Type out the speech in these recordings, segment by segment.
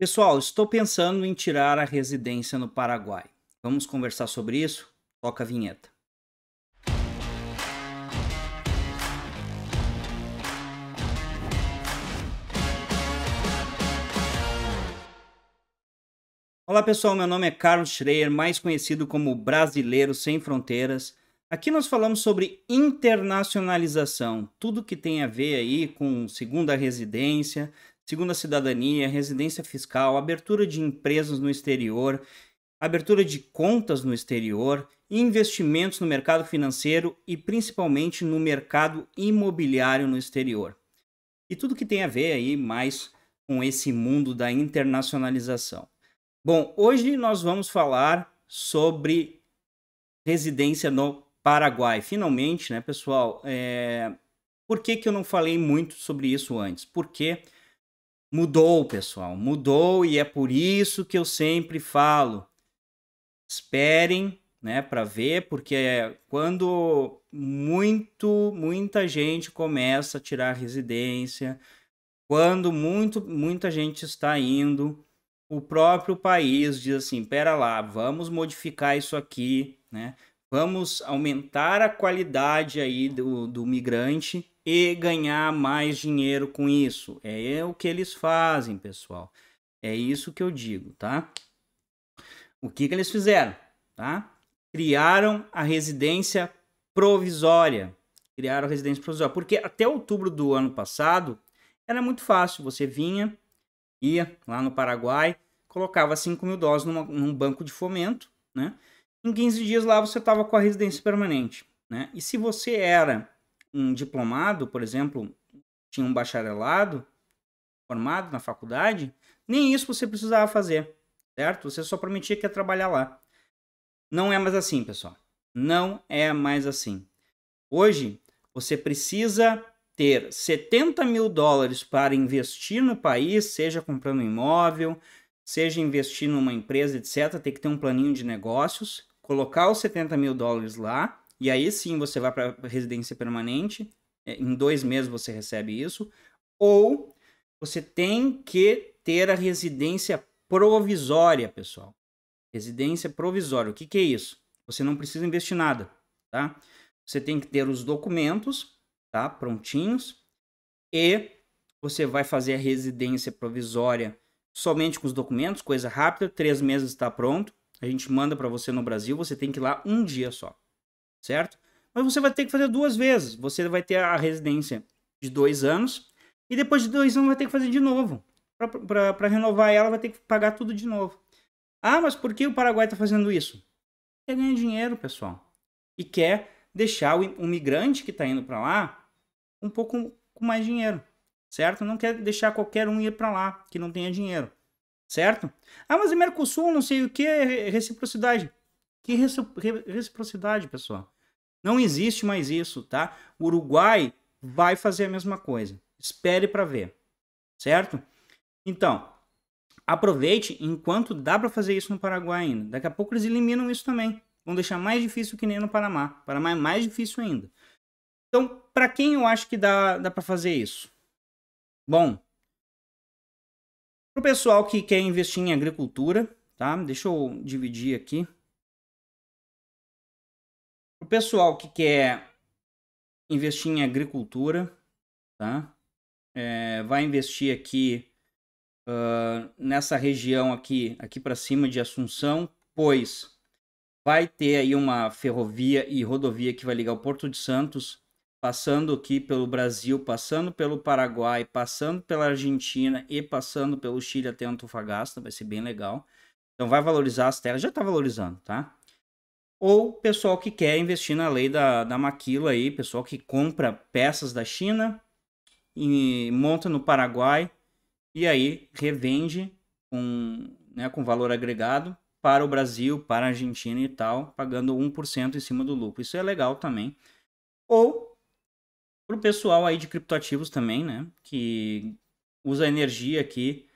Pessoal, estou pensando em tirar a residência no Paraguai. Vamos conversar sobre isso? Toca a vinheta. Olá pessoal, meu nome é Carlos Schreier, mais conhecido como Brasileiro Sem Fronteiras. Aqui nós falamos sobre internacionalização, tudo que tem a ver aí com segunda residência, segunda cidadania, residência fiscal, abertura de empresas no exterior, abertura de contas no exterior, investimentos no mercado financeiro e principalmente no mercado imobiliário no exterior. E tudo que tem a ver aí mais com esse mundo da internacionalização. Bom, hoje nós vamos falar sobre residência no Paraguai. Finalmente, né, pessoal? É... Por que, que eu não falei muito sobre isso antes? Porque Mudou, pessoal, mudou e é por isso que eu sempre falo. Esperem, né, para ver, porque é quando muito muita gente começa a tirar residência, quando muito muita gente está indo, o próprio país diz assim: "Pera lá, vamos modificar isso aqui, né? Vamos aumentar a qualidade aí do, do migrante e ganhar mais dinheiro com isso. É, é o que eles fazem, pessoal. É isso que eu digo, tá? O que, que eles fizeram, tá? Criaram a residência provisória. Criaram a residência provisória. Porque até outubro do ano passado era muito fácil. Você vinha, ia lá no Paraguai, colocava 5 mil dólares numa, num banco de fomento, né? Em 15 dias lá você estava com a residência permanente, né? E se você era um diplomado, por exemplo, tinha um bacharelado formado na faculdade, nem isso você precisava fazer, certo? Você só prometia que ia trabalhar lá. Não é mais assim, pessoal. Não é mais assim. Hoje, você precisa ter 70 mil dólares para investir no país, seja comprando imóvel, seja investir numa empresa, etc. Tem que ter um planinho de negócios, colocar os 70 mil dólares lá e aí sim você vai para residência permanente, é, em dois meses você recebe isso, ou você tem que ter a residência provisória, pessoal. Residência provisória, o que, que é isso? Você não precisa investir nada, tá? Você tem que ter os documentos, tá? Prontinhos, e você vai fazer a residência provisória somente com os documentos, coisa rápida, três meses está pronto. A gente manda para você no Brasil, você tem que ir lá um dia só certo? Mas você vai ter que fazer duas vezes. Você vai ter a residência de dois anos e depois de dois anos vai ter que fazer de novo. Para renovar ela, vai ter que pagar tudo de novo. Ah, mas por que o Paraguai está fazendo isso? Quer ganhar dinheiro, pessoal. E quer deixar o, o migrante que está indo para lá um pouco com mais dinheiro, certo? Não quer deixar qualquer um ir para lá que não tenha dinheiro, certo? Ah, mas o é Mercosul, não sei o que, é reciprocidade. Que reciprocidade, pessoal? Não existe mais isso, tá? O Uruguai vai fazer a mesma coisa. Espere para ver, certo? Então, aproveite enquanto dá para fazer isso no Paraguai ainda. Daqui a pouco eles eliminam isso também. Vão deixar mais difícil que nem no Panamá. Panamá é mais difícil ainda. Então, para quem eu acho que dá, dá para fazer isso? Bom, para o pessoal que quer investir em agricultura, tá? Deixa eu dividir aqui pessoal que quer investir em agricultura, tá? É, vai investir aqui uh, nessa região aqui, aqui para cima de Assunção, pois vai ter aí uma ferrovia e rodovia que vai ligar o Porto de Santos, passando aqui pelo Brasil, passando pelo Paraguai, passando pela Argentina e passando pelo Chile até Antofagasta, vai ser bem legal. Então vai valorizar as terras, já está valorizando, tá? ou pessoal que quer investir na lei da, da maquila aí, pessoal que compra peças da China e monta no Paraguai e aí revende com, né, com valor agregado para o Brasil, para a Argentina e tal, pagando 1% em cima do lucro. Isso é legal também. Ou para o pessoal aí de criptoativos também, né, que usa energia aqui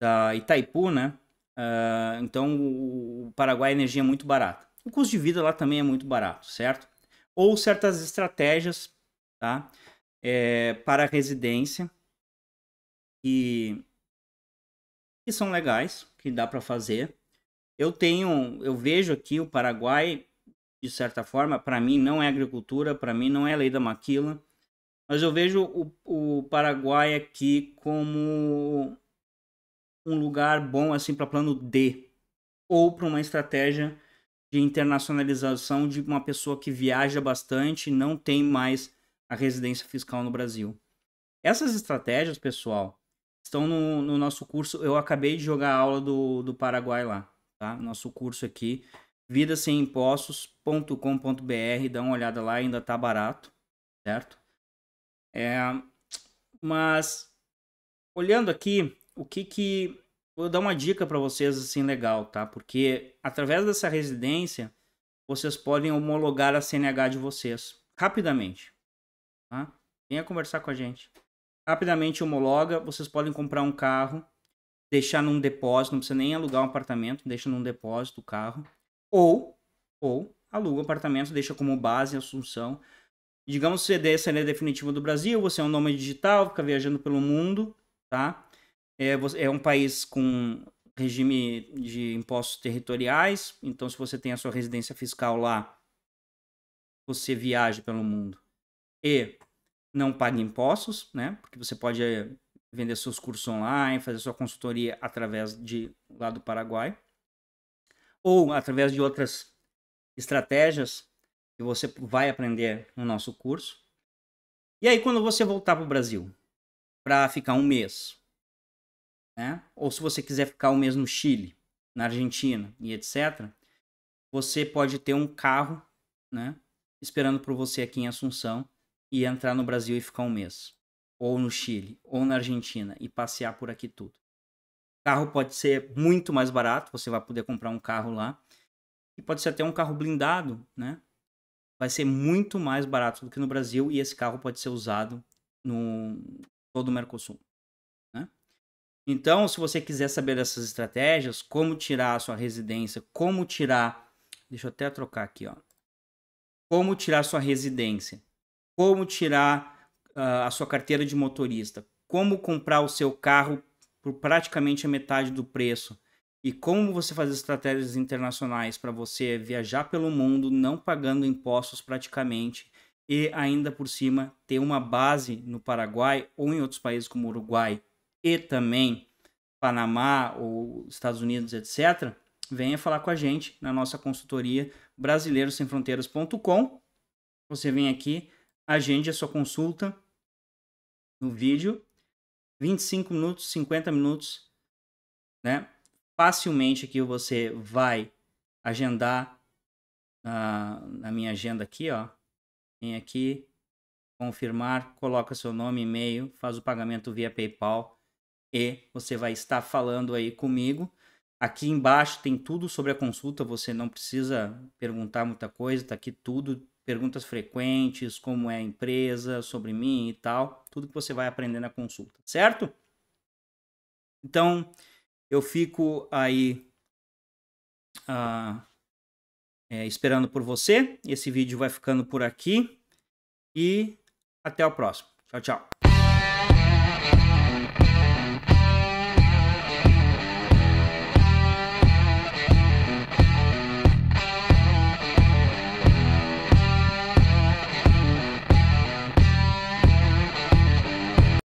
da Itaipu, né? Uh, então o Paraguai a é energia é muito barata. O custo de vida lá também é muito barato, certo? Ou certas estratégias tá? É, para residência que, que são legais, que dá para fazer. Eu tenho, eu vejo aqui o Paraguai, de certa forma, para mim não é agricultura, para mim não é lei da maquila, mas eu vejo o, o Paraguai aqui como um lugar bom assim para plano D ou para uma estratégia de internacionalização de uma pessoa que viaja bastante e não tem mais a residência fiscal no Brasil. Essas estratégias, pessoal, estão no, no nosso curso. Eu acabei de jogar a aula do, do Paraguai lá, tá? Nosso curso aqui, vidasemimpostos.com.br. Dá uma olhada lá, ainda tá barato, certo? É, mas, olhando aqui, o que que vou dar uma dica para vocês assim legal, tá? Porque através dessa residência vocês podem homologar a CNH de vocês rapidamente. Tá? Venha conversar com a gente. Rapidamente homologa, vocês podem comprar um carro, deixar num depósito, não precisa nem alugar um apartamento, deixa num depósito o carro, ou ou aluga o apartamento, deixa como base a Assunção. Digamos que você a CNH definitiva do Brasil, você é um nome digital, fica viajando pelo mundo, tá? É, é um país com regime de impostos territoriais, então se você tem a sua residência fiscal lá, você viaja pelo mundo e não paga impostos, né? Porque você pode eh, vender seus cursos online, fazer sua consultoria através de lá do Paraguai ou através de outras estratégias que você vai aprender no nosso curso. E aí quando você voltar para o Brasil para ficar um mês, né? Ou se você quiser ficar o mesmo no Chile, na Argentina e etc, você pode ter um carro, né? Esperando por você aqui em Assunção e entrar no Brasil e ficar um mês, ou no Chile, ou na Argentina e passear por aqui tudo. O carro pode ser muito mais barato, você vai poder comprar um carro lá e pode ser até um carro blindado, né? Vai ser muito mais barato do que no Brasil e esse carro pode ser usado no todo o Mercosul. Então, se você quiser saber dessas estratégias, como tirar a sua residência, como tirar. Deixa eu até trocar aqui, ó. Como tirar a sua residência, como tirar uh, a sua carteira de motorista, como comprar o seu carro por praticamente a metade do preço e como você fazer estratégias internacionais para você viajar pelo mundo não pagando impostos praticamente e ainda por cima ter uma base no Paraguai ou em outros países como Uruguai e também Panamá ou Estados Unidos, etc., venha falar com a gente na nossa consultoria brasileirosemfronteiras.com. Você vem aqui, agende a sua consulta no vídeo, 25 minutos, 50 minutos, né? Facilmente aqui você vai agendar na, na minha agenda aqui, ó. Vem aqui, confirmar, coloca seu nome, e-mail, faz o pagamento via PayPal e você vai estar falando aí comigo. Aqui embaixo tem tudo sobre a consulta, você não precisa perguntar muita coisa, tá aqui tudo, perguntas frequentes, como é a empresa, sobre mim e tal, tudo que você vai aprender na consulta, certo? Então, eu fico aí uh, é, esperando por você. Esse vídeo vai ficando por aqui e até o próximo. Tchau, tchau.